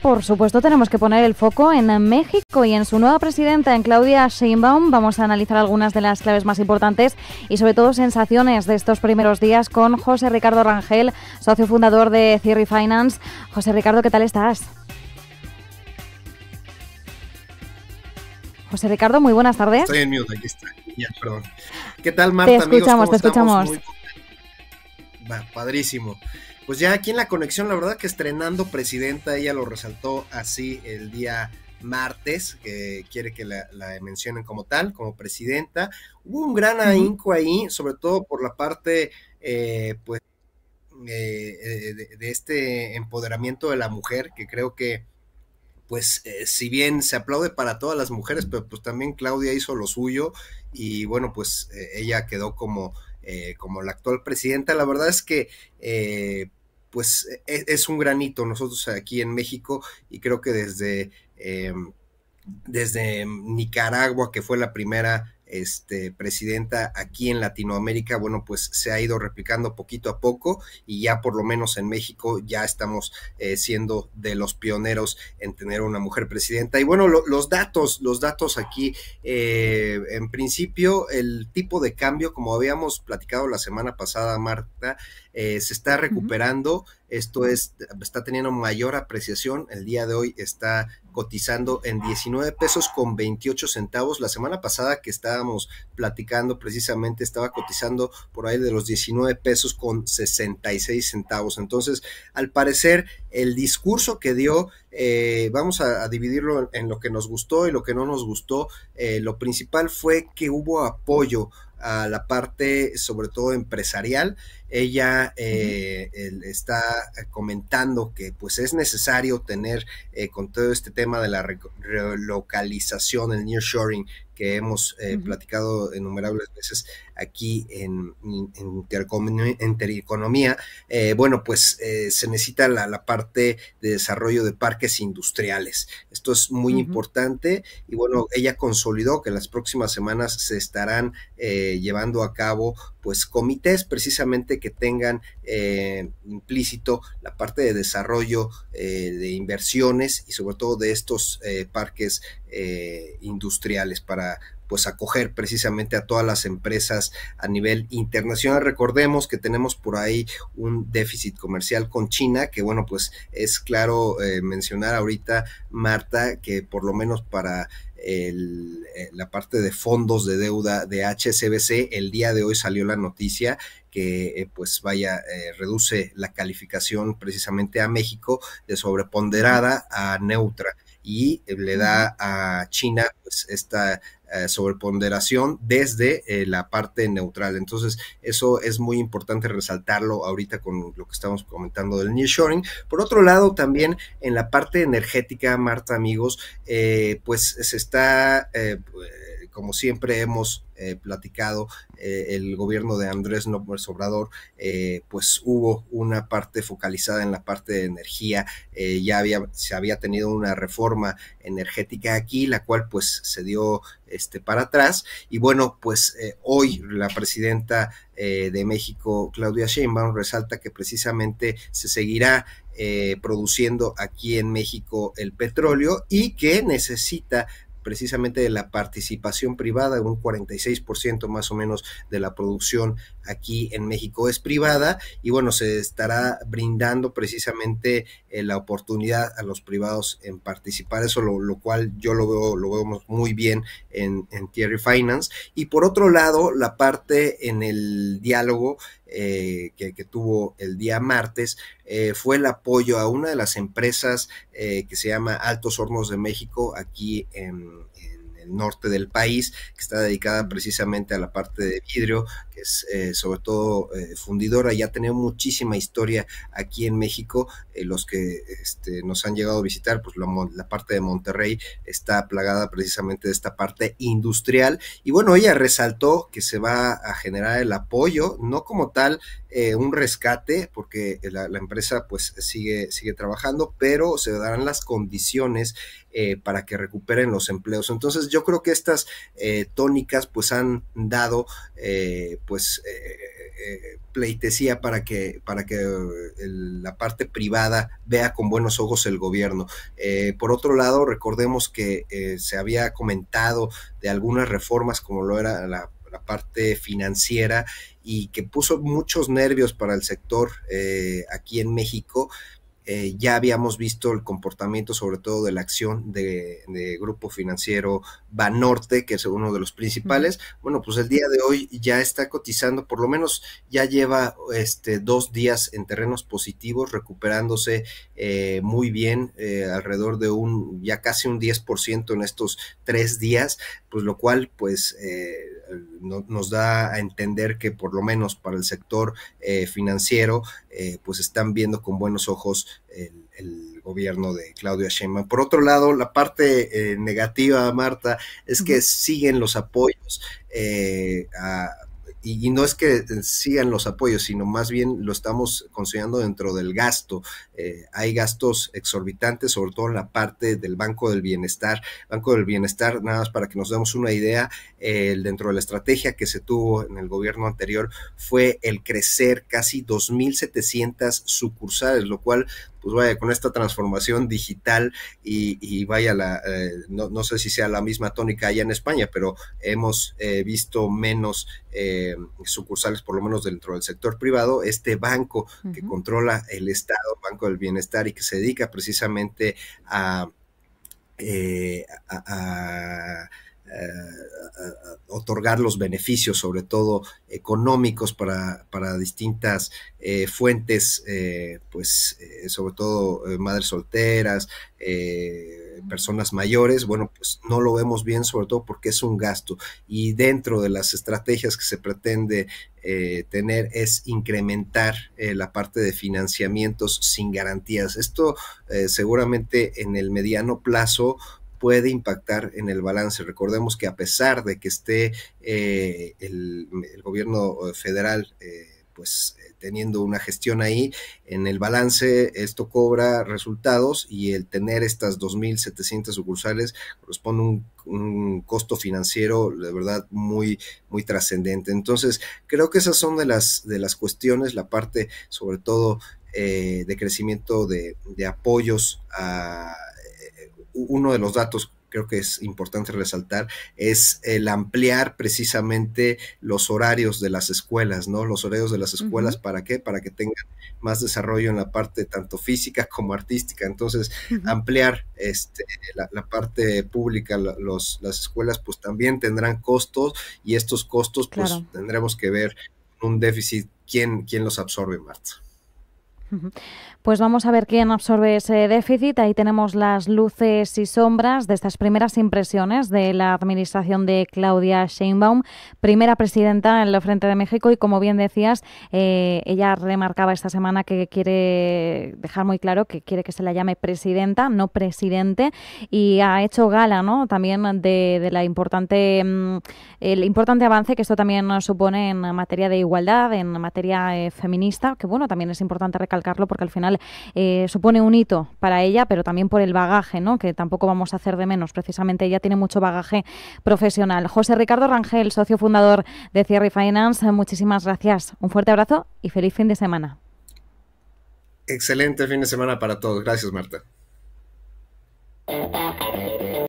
por supuesto, tenemos que poner el foco en México y en su nueva presidenta, en Claudia Sheinbaum. Vamos a analizar algunas de las claves más importantes y, sobre todo, sensaciones de estos primeros días con José Ricardo Rangel, socio fundador de Cirri Finance. José Ricardo, ¿qué tal estás? José Ricardo, muy buenas tardes. Estoy en mute, aquí está. Ya, perdón. ¿Qué tal, Marta? Te escuchamos, te escuchamos. Va, padrísimo pues ya aquí en la conexión, la verdad que estrenando presidenta, ella lo resaltó así el día martes, que quiere que la, mencionen como tal, como presidenta. Hubo un gran ahínco ahí, sobre todo por la parte, eh, pues, eh, eh, de, este empoderamiento de la mujer, que creo que, pues, si bien se aplaude para todas las mujeres, pero pues también Claudia hizo lo suyo y bueno, pues ella quedó como eh, como la actual presidenta. La verdad es que eh, pues e, es, un granito nosotros aquí en México y creo que desde, eh, desde Nicaragua, que fue la primera este, presidenta aquí en Latinoamérica, bueno, pues se ha ido replicando poquito a poco y ya por lo menos en México ya estamos eh, siendo de los pioneros en tener una mujer presidenta. Y bueno, los datos, los datos aquí, eh, en principio, el tipo de cambio, como habíamos platicado la semana pasada, Marta, eh, se está recuperando. Esto es, está teniendo mayor apreciación. El día de hoy está cotizando en 19 pesos con 28 centavos. La semana pasada que estábamos platicando precisamente estaba cotizando por ahí de los 19 pesos con 66 centavos. Entonces, al parecer, el discurso que dio, eh, vamos a, dividirlo en, lo que nos gustó y lo que no nos gustó. Eh, lo principal fue que hubo apoyo a la parte sobre todo empresarial. Ella eh, está comentando que pues es necesario tener eh, con todo este tema de la relocalización, el nearshoring, que hemos eh, platicado innumerables veces aquí en, en Intereconomía, eh, bueno, pues eh, se necesita la, la, parte de desarrollo de parques industriales. Esto es muy importante y bueno, ella consolidó que las próximas semanas se estarán llevando a cabo pues comités precisamente que tengan eh, implícito la parte de desarrollo eh, de inversiones y sobre todo de estos eh, parques industriales para pues acoger precisamente a todas las empresas a nivel internacional. Recordemos que tenemos por ahí un déficit comercial con China, que bueno, pues es claro eh, mencionar ahorita, Marta, que por lo menos para eh, la parte de fondos de deuda de HSBC, el día de hoy salió la noticia que eh, pues vaya, reduce la calificación precisamente a México de sobreponderada a neutra y eh, le da a China pues, esta eh, sobreponderación desde eh, la parte neutral. Entonces, eso es muy importante resaltarlo ahorita con lo que estamos comentando del nearshoring. Por otro lado, también en la parte energética, Marta, amigos, pues se está como siempre hemos eh, platicado, eh, el gobierno de Andrés Nobel sobrador, eh, pues hubo una parte focalizada en la parte de energía, eh, ya había, se había tenido una reforma energética aquí, la cual pues se dio este, para atrás, y bueno, pues hoy la presidenta de México, Claudia Sheinbaum, resalta que precisamente se seguirá produciendo aquí en México el petróleo y que necesita precisamente de la participación privada, un 46% más o menos de la producción aquí en México es privada y bueno, se estará brindando precisamente eh, la oportunidad a los privados en participar, eso lo, cual yo lo veo, lo vemos muy bien en, en Thierry Finance. Y por otro lado, la parte en el diálogo eh, que, tuvo el día martes eh, fue el apoyo a una de las empresas eh, que se llama Altos Hornos de México aquí en norte del país, que está dedicada precisamente a la parte de vidrio, que es eh, sobre todo eh, fundidora. Ya tiene muchísima historia aquí en México. Eh, los que este, nos han llegado a visitar, pues la, parte de Monterrey está plagada precisamente de esta parte industrial. Y bueno, ella resaltó que se va a generar el apoyo, no como tal eh, un rescate, porque eh, la, empresa pues sigue, sigue trabajando, pero se darán las condiciones eh, para que recuperen los empleos. Entonces yo creo que estas tónicas pues han dado pues pleitesía para que, para que la parte privada vea con buenos ojos el gobierno. por otro lado, recordemos que se había comentado de algunas reformas como lo era la la parte financiera y que puso muchos nervios para el sector eh, aquí en México. Eh, ya habíamos visto el comportamiento sobre todo de la acción de, Grupo Financiero Banorte, que es uno de los principales. Bueno, pues el día de hoy ya está cotizando, por lo menos ya lleva este, dos días en terrenos positivos, recuperándose eh, muy bien, alrededor de un, ya casi un 10% en estos tres días, pues lo cual pues no, nos da a entender que por lo menos para el sector eh, financiero, eh, pues están viendo con buenos ojos el, el, gobierno de Claudia Sheinbaum. Por otro lado, la parte eh, negativa, Marta, es que siguen los apoyos a, y no es que sigan los apoyos, sino más bien lo estamos considerando dentro del gasto. Eh, hay gastos exorbitantes, sobre todo en la parte del Banco del Bienestar. Banco del Bienestar, nada más para que nos demos una idea, dentro de la estrategia que se tuvo en el gobierno anterior fue el crecer casi 2.700 sucursales, lo cual pues vaya, con esta transformación digital y, y vaya, la, eh, no, sé si sea la misma tónica allá en España, pero hemos eh, visto menos eh, sucursales, por lo menos dentro del sector privado, este banco que controla el Estado, Banco del Bienestar, y que se dedica precisamente a eh, otorgar los beneficios, sobre todo económicos, para, para distintas eh, fuentes, eh, pues sobre todo madres solteras, personas mayores, bueno, pues no lo vemos bien, sobre todo porque es un gasto. Y dentro de las estrategias que se pretende tener es incrementar la parte de financiamientos sin garantías. Esto seguramente en el mediano plazo puede impactar en el balance. Recordemos que a pesar de que esté eh, el, gobierno eh, federal eh, pues teniendo una gestión ahí, en el balance esto cobra resultados y el tener estas 2.700 sucursales corresponde un, un costo financiero de verdad muy, muy trascendente. Entonces, creo que esas son de las, de las cuestiones, la parte sobre todo de crecimiento de apoyos a uno de los datos creo que es importante resaltar, es el ampliar precisamente los horarios de las escuelas, ¿no? Los horarios de las escuelas, ¿para qué? Para que tengan más desarrollo en la parte tanto física como artística. Entonces, ampliar este, la, parte pública, los, las escuelas, pues también tendrán costos y estos costos, pues tendremos que ver un déficit, quién, quién los absorbe, Marta. Pues vamos a ver quién absorbe ese déficit. Ahí tenemos las luces y sombras de estas primeras impresiones de la administración de Claudia Sheinbaum, primera presidenta en la Frente de México y como bien decías, eh, ella remarcaba esta semana que quiere dejar muy claro que quiere que se la llame presidenta, no presidente, y ha hecho gala ¿no? también de, la importante, mm, el importante avance que esto también supone en materia de igualdad, en materia eh, feminista, que bueno, también es importante recalcar Carlos, porque al final eh, supone un hito para ella, pero también por el bagaje, que tampoco vamos a hacer de menos. Precisamente ella tiene mucho bagaje profesional. José Ricardo Rangel, socio fundador de Cierre Finance, muchísimas gracias. Un fuerte abrazo y feliz fin de semana. Excelente fin de semana para todos. Gracias, Marta.